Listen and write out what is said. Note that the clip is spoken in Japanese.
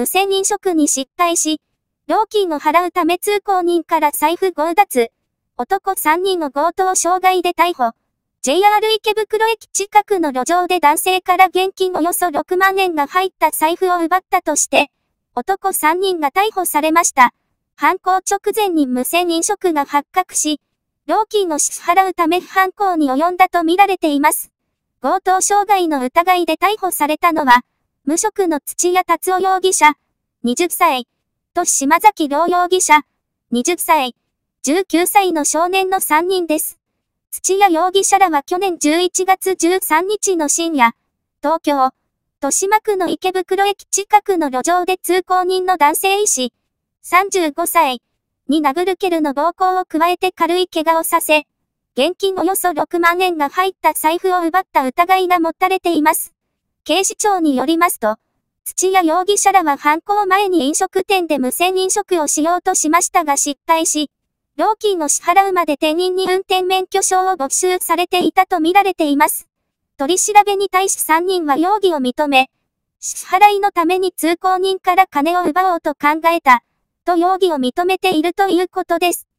無線飲食に失敗し、料金を払うため通行人から財布強奪、男3人の強盗傷害で逮捕。JR 池袋駅近くの路上で男性から現金およそ6万円が入った財布を奪ったとして、男3人が逮捕されました。犯行直前に無線飲食が発覚し、料金を支払うため犯行に及んだとみられています。強盗傷害の疑いで逮捕されたのは、無職の土屋達夫容疑者、20歳、と島崎良容疑者、20歳、19歳の少年の3人です。土屋容疑者らは去年11月13日の深夜、東京、豊島区の池袋駅近くの路上で通行人の男性医師、35歳、に殴る蹴るの暴行を加えて軽い怪我をさせ、現金およそ6万円が入った財布を奪った疑いが持たれています。警視庁によりますと、土屋容疑者らは犯行前に飲食店で無線飲食をしようとしましたが失敗し、料金の支払うまで店員に運転免許証を没収されていたとみられています。取り調べに対し3人は容疑を認め、支払いのために通行人から金を奪おうと考えた、と容疑を認めているということです。